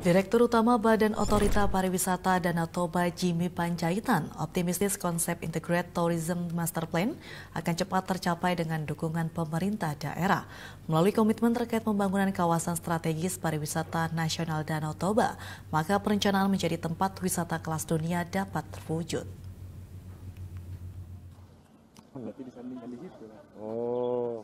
Direktur Utama Badan Otorita Pariwisata Danau Toba Jimmy Panjaitan optimistis konsep Integrated Tourism Master Plan akan cepat tercapai dengan dukungan pemerintah daerah melalui komitmen terkait pembangunan kawasan strategis pariwisata nasional Danau Toba, maka perencanaan menjadi tempat wisata kelas dunia dapat terwujud. Oh.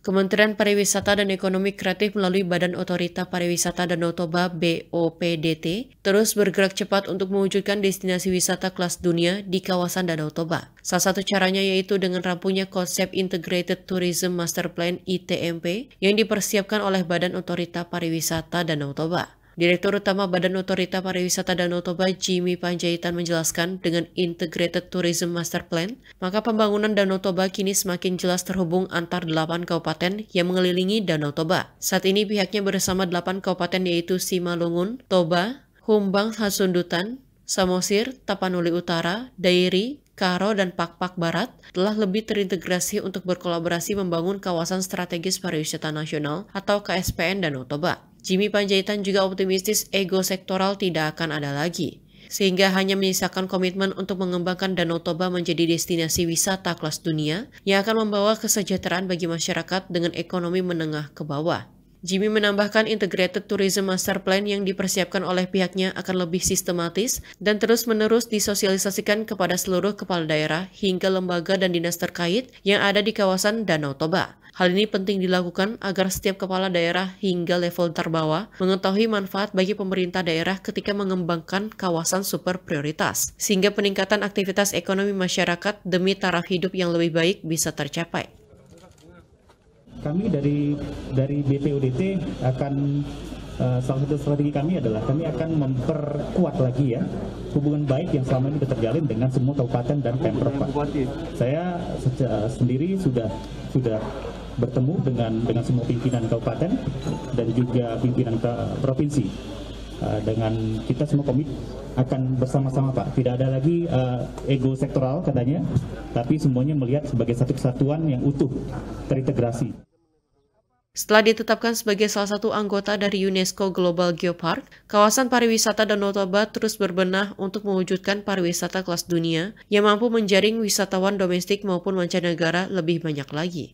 Kementerian Pariwisata dan Ekonomi Kreatif melalui Badan Otorita Pariwisata Danau Toba BOPDT terus bergerak cepat untuk mewujudkan destinasi wisata kelas dunia di kawasan Danau Toba. Salah satu caranya yaitu dengan rampunya konsep Integrated Tourism Master Plan ITMP yang dipersiapkan oleh Badan Otorita Pariwisata Danau Toba. Direktur Utama Badan Otorita Pariwisata Danau Toba Jimmy Panjaitan menjelaskan dengan Integrated Tourism Master Plan, maka pembangunan Danau Toba kini semakin jelas terhubung antar delapan kabupaten yang mengelilingi Danau Toba. Saat ini pihaknya bersama delapan kabupaten yaitu Simalungun, Toba, Humbang Hasundutan, Samosir, Tapanuli Utara, Dairi, Karo, dan Pakpak Barat telah lebih terintegrasi untuk berkolaborasi membangun kawasan strategis pariwisata nasional atau KSPN Danau Toba. Jimmy Panjaitan juga optimistis ego sektoral tidak akan ada lagi, sehingga hanya menyisakan komitmen untuk mengembangkan Danau Toba menjadi destinasi wisata kelas dunia yang akan membawa kesejahteraan bagi masyarakat dengan ekonomi menengah ke bawah. Jimmy menambahkan Integrated Tourism Master Plan yang dipersiapkan oleh pihaknya akan lebih sistematis dan terus-menerus disosialisasikan kepada seluruh kepala daerah hingga lembaga dan dinas terkait yang ada di kawasan Danau Toba. Hal ini penting dilakukan agar setiap kepala daerah hingga level terbawah mengetahui manfaat bagi pemerintah daerah ketika mengembangkan kawasan super prioritas, sehingga peningkatan aktivitas ekonomi masyarakat demi taraf hidup yang lebih baik bisa tercapai kami dari dari BPUDT akan Uh, salah satu strategi kami adalah kami akan memperkuat lagi ya hubungan baik yang selama ini terjalin dengan semua kabupaten dan pemprov Saya sendiri sudah sudah bertemu dengan dengan semua pimpinan kabupaten dan juga pimpinan provinsi uh, dengan kita semua komit akan bersama-sama Pak. Tidak ada lagi uh, ego sektoral katanya, tapi semuanya melihat sebagai satu kesatuan yang utuh terintegrasi. Setelah ditetapkan sebagai salah satu anggota dari UNESCO Global Geopark, kawasan pariwisata Danau Toba terus berbenah untuk mewujudkan pariwisata kelas dunia yang mampu menjaring wisatawan domestik maupun mancanegara lebih banyak lagi.